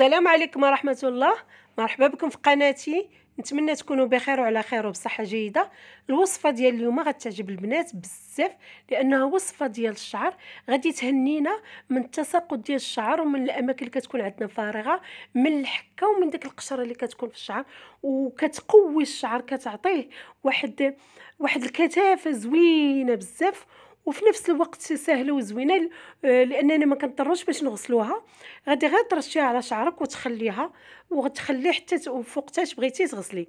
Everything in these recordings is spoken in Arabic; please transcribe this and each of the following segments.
السلام عليكم ورحمه الله مرحبا بكم في قناتي نتمنى تكونوا بخير وعلى خير وبصحه جيده الوصفه ديال اليوم غتعجب البنات بزاف لانها وصفه ديال الشعر غادي تهنينا من التساقط ديال الشعر ومن الاماكن اللي كتكون عندنا فارغه من الحكه ومن ديك القشره اللي كتكون في الشعر وكتقوي الشعر كتعطيه واحد واحد الكثافه زوينه بزاف وفي نفس الوقت سهله وزوينه آه، لاننا ما كنضطروش باش نغسلوها غادي غير ترشيها على شعرك وتخليها وغتخليه حتى حتى بغيتي تغسلي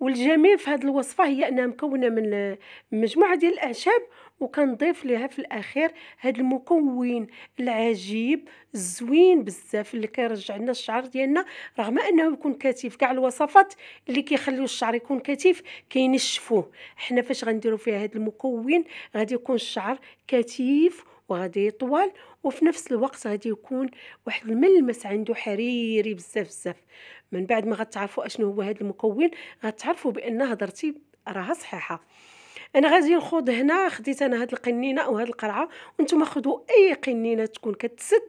والجميل في هذه الوصفه هي انها مكونه من آه، مجموعه ديال الاعشاب وكنضيف ليها في الاخير هاد المكون العجيب الزوين بزاف اللي كيرجع لنا الشعر ديالنا رغم انه يكون كثيف كاع الوصفات اللي كيخليو الشعر يكون كثيف كينشفوه حنا فاش غنديرو فيها هاد المكون غادي يكون الشعر كثيف وغادي يطول وفي نفس الوقت غادي يكون واحد الملمس عنده حريري بزاف بزاف من بعد ما غتعرفوا اشنو هو هذا المكون غتعرفوا بان هضرتي راها صحيحه انا غادي نخوض هنا خديت انا هاد القنينه او هاد القرعه وانتم خذوا اي قنينه تكون كتسد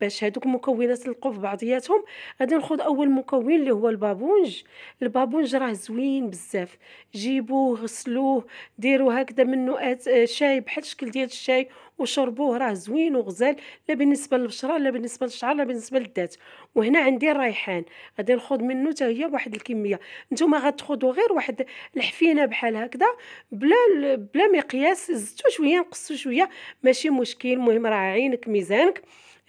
باش هادوك المكونات يلقوا في بعضياتهم غادي ناخذ اول مكون اللي هو البابونج البابونج راه زوين بزاف جيبوه غسلوه ديروا هكذا منه آه، شاي بحال الشكل ديال الشاي وشربوه راه زوين وغزال لا بالنسبه للبشره لا بالنسبه للشعر لا بالنسبه للذات وهنا عندي الريحان غادي ناخذ منه حتى هي واحد الكميه نتوما غتاخذوا غير واحد الحفينه بحال هكذا بلا بلا مقياس زدتو شويه نقصتو شويه ماشي مشكل المهم راه عينك ميزانك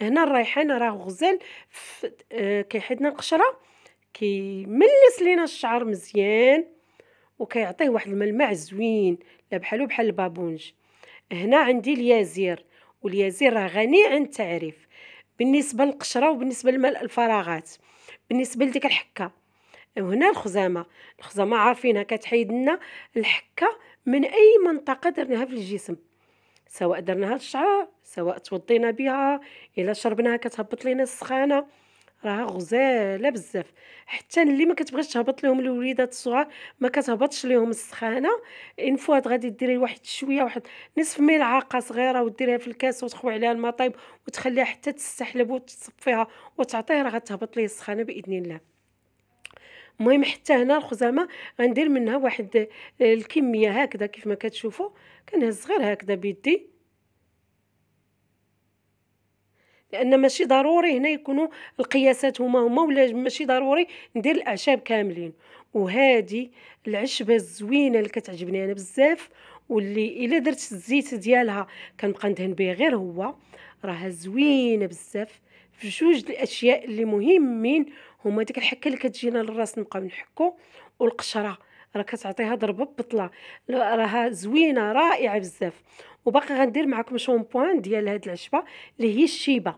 هنا الريحان راه غزال كيحيد آه، كيحيدنا القشره كيملس لينا الشعر مزيان وكيعطيه واحد الملمع زوين لا بحالو بحال البابونج هنا عندي اليازير واليازير راه غني عن التعريف بالنسبه للقشره وبالنسبه لملء الفراغات بالنسبه لديك الحكه وهنا الخزامه الخزامه عارفينها كتحيد لنا الحكه من اي منطقه درناها في الجسم سواء درناها الشعاع سواء توضينا بها الا شربناها كتهبط لينا السخانه راها غزاله بزاف حتى اللي ما كتبغيش تهبط لهم الوليدات الصغار ما كتهبطش لهم السخانه ان فوا غادي ديري واحد شويه واحد نصف ملعقه صغيره وديريها في الكاس وتخوي عليها الماء طيب وتخليها حتى تستحلب وتصفيها وتعطيه راه غتهبط ليه السخانه باذن الله المهم حتى هنا الخزامه غندير منها واحد آه، الكميه هكذا كيف ما كتشوفوا كنهز غير هكذا بيدي لان ماشي ضروري هنا يكونوا القياسات هما هما ولا ماشي ضروري ندير الاعشاب كاملين وهذه العشبه الزوينه اللي كتعجبني انا بزاف واللي الا درت الزيت ديالها كنبقى ندهن به غير هو راها زوينه بزاف في جوج الاشياء اللي مهمين هما ديك الحكه اللي كتجينا للراس نبقاو نحكو والقشره راه كتعطيها ضربه بطله راها زوينه رائعه بزاف وباقي غندير معكم شامبوان ديال هاد العشبه اللي هي الشيبه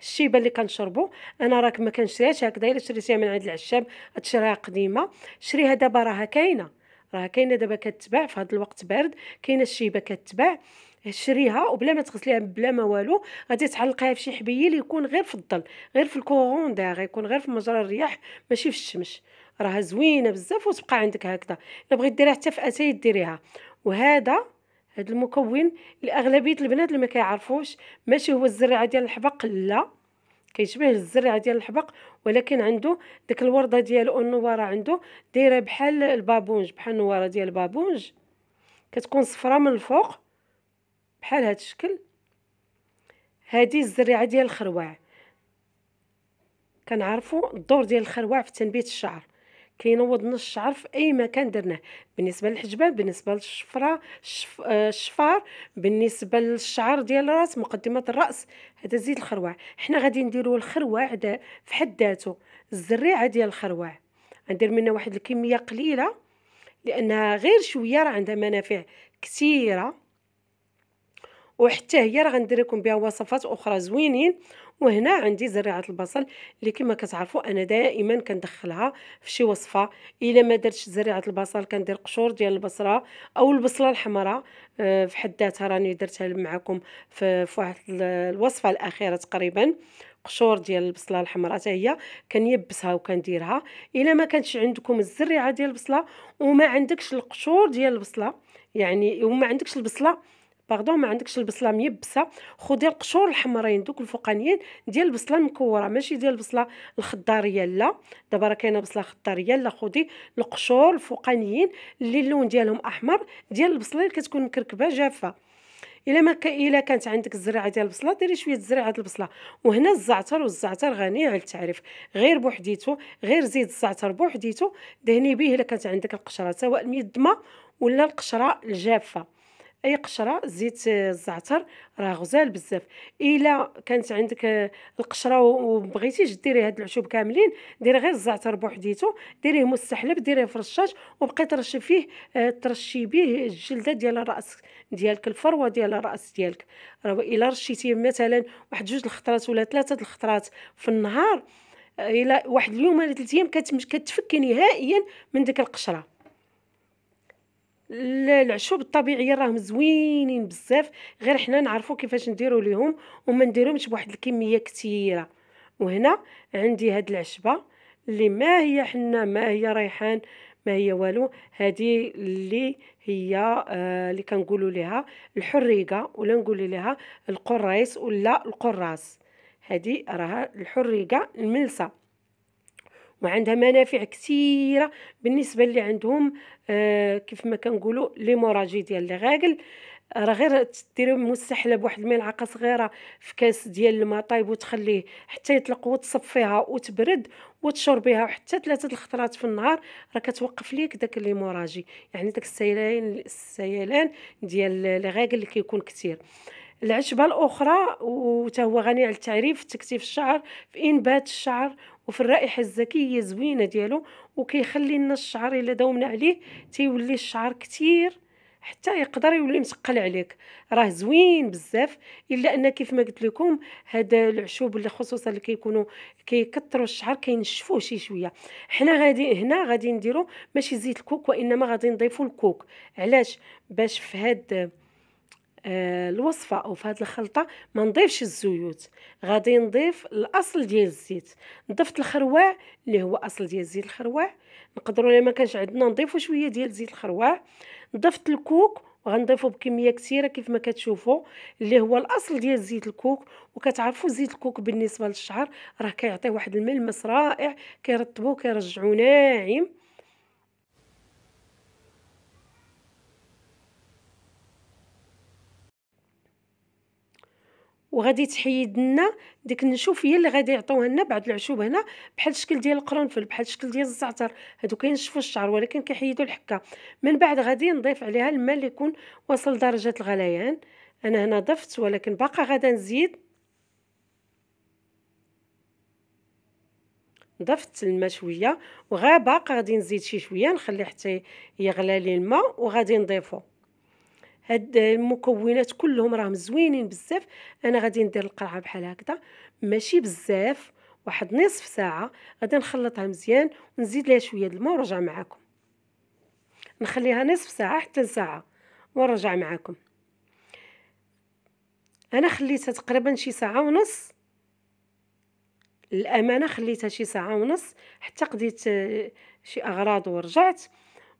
الشيبه اللي كنشربو انا راك ما كنشريهاش هكذا الا شريتيها من عند العشاب تشريها قديمه شريها دابا راها كاينه راه كاينه دابا كتباع في هذا الوقت بارد كاينه الشيبه كتباع شريها وبلا ما تغسليها بلا ما والو غادي تعلقيها في فشي حبيل يكون غير في الظل غير في الكوغوندير يكون غير في مجرى الرياح ماشي في الشمس راها زوينه بزاف وتبقى عندك هكذا الا بغيتي ديريها حتى في اتاي ديريها وهذا هذا المكون لاغلبيه البنات اللي ما كيعرفوش ماشي هو الزريعه ديال الحبق لا كيشبه الزريعه ديال الحبق ولكن عنده ديك الورده ديالو النواره عنده دايره بحال البابونج بحال النواره ديال البابونج كتكون صفراء من الفوق بحال هاد الشكل هادي الزريعه ديال الخروع كنعرفوا الدور ديال الخروع في تنبيت الشعر كينوض لنا الشعر في اي مكان درناه بالنسبه للحجبان بالنسبه للشفره الشف... آه، الشفار بالنسبه للشعر ديال الراس مقدمه الراس هذا زيت الخروع حنا غادي نديرو الخروع ده في حد ذاته الزريعه ديال الخروع غندير منها واحد الكميه قليله لانها غير شويه راه عندها منافع كثيره وحتى هي راه غندير لكم بها وصفات اخرى زوينين وهنا عندي زريعه البصل اللي كما كتعرفوا انا دائما كندخلها في شي وصفه الا ما درتش زريعه البصل كندير قشور ديال البصله او البصله الحمراء آه، في حد ذاتها راني درتها معكم في واحد الوصفه الاخيره تقريبا قشور ديال البصله الحمراء حتى هي كنيبسها وكنديرها الا ما كانتش عندكم الزريعه ديال البصله وما عندكش القشور ديال البصله يعني وما عندكش البصله باردون ما عندكش البصله ميبسه خدي القشور الحمرين دوك الفوقانيين ديال البصله المكوره ماشي ديال البصله الخضاريه لا دابا راه كاينه بصله خضاريه لا خدي القشور الفوقانيين اللي اللون ديالهم احمر ديال البصله اللي كتكون مكركبه جافه الا ما ك... الا كانت عندك الزراعه ديال البصله ديري شويه ديال البصله وهنا الزعتر والزعتر غني على التعريف غير بوحديته غير زيت الزعتر بوحديته دهني به الا كانت عندك القشره سواء ميدمه ولا القشره الجافه اي قشره زيت آه، الزعتر راه غزال بزاف الا كانت عندك آه، القشره وبغيتيش ديري هاد العشوب كاملين ديري غير الزعتر بوحديتو ديريه مستحلب ديريه في الرشاش وبقي ترشي فيه آه، ترشي به الجلده ديال الراس ديالك الفروه ديال الراس ديالك الا رشيتي مثلا واحد جوج الخطرات ولا ثلاثه الخطرات في النهار الى واحد اليوم ولا ثلاث ايام كتفكي نهائيا من ديك القشره العشوب الطبيعيه راهم زوينين بزاف غير حنا نعرفوا كيفاش نديروا ليهم وما نديرهمش بواحد الكميه كثيره وهنا عندي هاد العشبه اللي ما هي حنا ما هي ريحان ما هي والو هذه اللي هي آه اللي كنقولوا لها الحريقه ولا نقولوا لها القريص ولا القراص هذه راها الحريقه الملسه وعندها منافع كثيره بالنسبه اللي عندهم آه كيف ما كنقولوا ليموراجي ديال غاكل راه غير ديريو مستحله بواحد الملعقه صغيره في كاس ديال الماء طايب وتخليه حتى يطلق وتصفيها وتبرد وتشربيها حتى ثلاثه الخطرات في النهار راه كتوقف ليك داك موراجي يعني داك السيلان السيلان ديال غاكل اللي كيكون كثير العشبه الاخرى وتا هو غني على التعريف تكتيف الشعر في انبات الشعر وفي الرائحه الزكية زوينه ديالو وكيخلي لنا الشعر الا داومنا عليه تيولي الشعر كتير حتى يقدر يولي مثقل عليك راه زوين بزاف الا ان كيف ما قلت لكم هاد العشوب اللي خصوصا اللي كيكونوا كيكثروا الشعر كينشفوه شي شويه حنا غادي هنا غادي نديرو ماشي زيت الكوك وانما غادي نضيفوا الكوك علاش باش في هذا آه، الوصفه او في هذه الخلطه ما نضيفش الزيوت غادي نضيف الاصل ديال الزيت نضفت الخروع اللي هو اصل ديال زيت الخروع نقدروا الا ما كانش عندنا نضيفوا شويه ديال زيت الخروع نضفت الكوك وغنضيفوا بكميه كثيره كيف ما كتشوفوا اللي هو الاصل ديال زيت الكوك وكتعرفوا زيت الكوك بالنسبه للشعر راه كيعطي واحد الملمس رائع كيرطبوه كيرجعوه ناعم وغادي تحيد لنا ديك النشوفيه اللي غادي يعطوها لنا بعد العشوب هنا بحال الشكل ديال القرنفل بحال الشكل ديال الزعتر هادو كينشفوا الشعر ولكن كيحيدوا الحكه من بعد غادي نضيف عليها الماء اللي يكون وصل درجه الغليان انا هنا ضفت ولكن باقا غادا نزيد ضفت الماء شويه وغا باقا غادي نزيد شي شويه نخلي حتى يغلى لي الماء وغادي نضيفو هاد المكونات كلهم راهم زوينين بزاف انا غادي ندير القرعه بحال هكذا ماشي بزاف واحد نصف ساعه غادي نخلطها مزيان ونزيد لها شويه الماء ونرجع معكم نخليها نصف ساعه حتى ساعه ونرجع معكم انا خليتها تقريبا شي ساعه ونص الامانه خليتها شي ساعه ونص حتى قضيت آه، شي اغراض ورجعت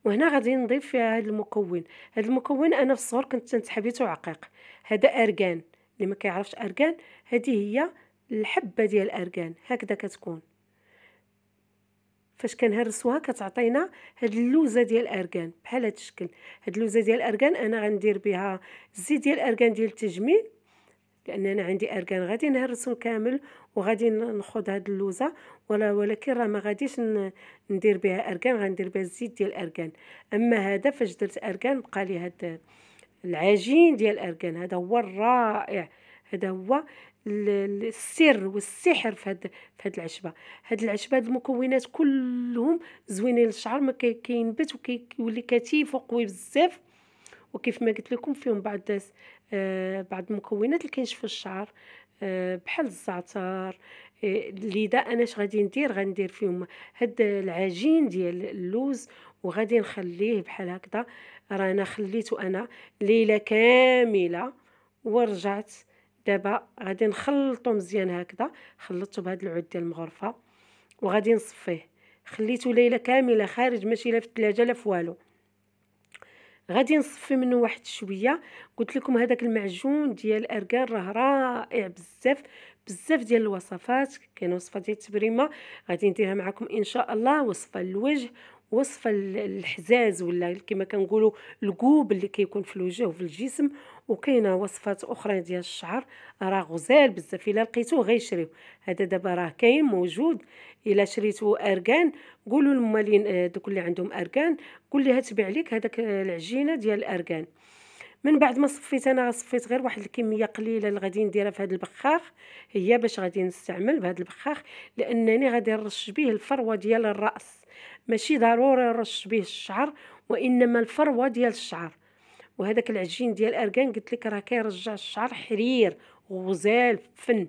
وهنا غادي نضيف فيها هذا المكون هذا المكون انا في الصغر كنت تنتحبيتو عقيق هذا ارغان اللي ما كيعرفش ارغان هذه هي الحبه ديال الارغان هكذا كتكون فاش كنهرسوها كتعطينا هاد اللوزه ديال الارغان بحال هاد الشكل هاد اللوزه ديال الارغان انا غندير بها الزيت ديال الارغان ديال التجميل لان انا عندي اركان غادي نهرسهم كامل وغادي نخوض هاد اللوزه ولا ولكن راه ما غاديش ندير بها اركان غندير بها الزيت ديال الاركان اما هذا فاش درت اركان بقى لي هاد العجين ديال الاركان هذا هو الرائع هذا هو السر والسحر في هاد في هاد العشبه هاد العشبه هاد المكونات كلهم زوينين للشعر ما كينبت وكيولي كتيف وقوي بزاف وكيف ما قلت لكم فيهم بعض آه، بعض المكونات اللي كينشفوا الشعر آه، بحال الزعتر آه، دا انا اش غادي ندير غندير فيهم هاد العجين ديال اللوز وغادي نخليه بحال هكذا رانا خليته انا ليله كامله ورجعت دابا غادي نخلطو مزيان هكذا خلطته بهاد العود ديال المغرفه وغادي نصفيه خليته ليله كامله خارج ماشي لا في الثلاجه لا في والو غادي نصفي منه واحد شويه قلت لكم هذاك المعجون ديال الاركان راه رائع بزاف بزاف ديال الوصفات كاين وصفه ديال التبريمه غادي نديرها معكم ان شاء الله وصفه للوجه وصف الحزاز ولا كما كنقولوا القوب اللي كيكون في الوجه وفي الجسم وكاينه وصفات اخرى ديال الشعر راه غزال بزاف الا لقيتوه غيشريو هذا دابا راه كاين موجود الا شريتو اركان قولوا للمالين آه، دوك اللي عندهم اركان قول لها تبيع لك هذاك آه، العجينه ديال الاركان من بعد ما صفيت انا صفيت غير واحد الكميه قليله اللي غادي نديرها في هذا البخاخ هي باش غادي نستعمل بهذا البخاخ لانني غادي نرش به الفروه ديال الراس ماشي ضروري نرش به الشعر وانما الفروه ديال الشعر وهذاك العجين ديال الارغان قلت لك راه كيرجع الشعر حرير غزال فن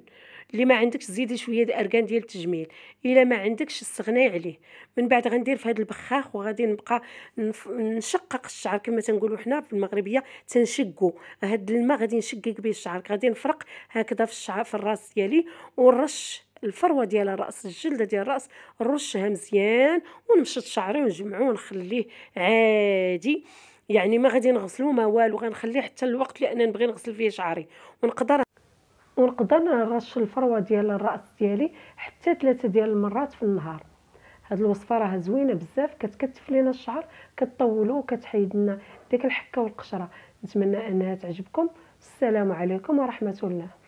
اللي ما عندكش زيدي شويه د اركان ديال التجميل الا ما عندكش استغني عليه من بعد غندير في هذا البخاخ وغادي نبقى نشقق الشعر كما تنقولوا حنا في المغربيه تنشقو هاد الماء غادي نشقق به الشعر غادي نفرق هكذا في الشعر في الراس ديالي ونرش الفروه ديال الراس الجلده ديال الراس نرشها مزيان ونمشط شعري ونجمعو ونخليه عادي يعني ما غادي نغسلو ما والو غنخليه حتى الوقت لان نبغي نغسل فيه شعري ونقدر ونقدر نرش الفروه ديال الراس ديالي حتى ثلاثه ديال المرات في النهار هاد الوصفه راه زوينه بزاف كتكتف لينا الشعر كطولو وكتحيد لنا ديك الحكه والقشره نتمنى انها تعجبكم السلام عليكم ورحمه الله